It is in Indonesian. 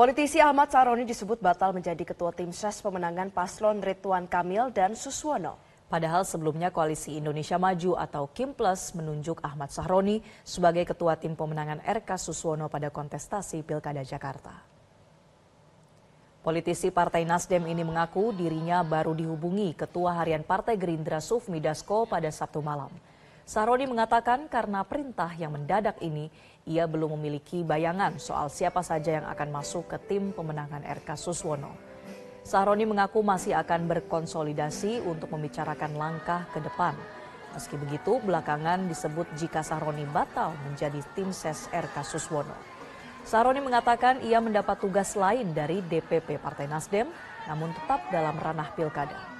Politisi Ahmad Saroni disebut batal menjadi ketua tim ses pemenangan paslon Ridwan Kamil dan Suswono. Padahal sebelumnya Koalisi Indonesia Maju atau Kim Plus menunjuk Ahmad Sahroni sebagai ketua tim pemenangan RK Suswono pada kontestasi Pilkada Jakarta. Politisi Partai Nasdem ini mengaku dirinya baru dihubungi Ketua Harian Partai Gerindra Sufmi Dasko pada Sabtu malam. Sahroni mengatakan karena perintah yang mendadak ini, ia belum memiliki bayangan soal siapa saja yang akan masuk ke tim pemenangan RK Suswono. Sahroni mengaku masih akan berkonsolidasi untuk membicarakan langkah ke depan. Meski begitu, belakangan disebut jika Sahroni batal menjadi tim ses RK Suswono. Sahroni mengatakan ia mendapat tugas lain dari DPP Partai Nasdem, namun tetap dalam ranah pilkada.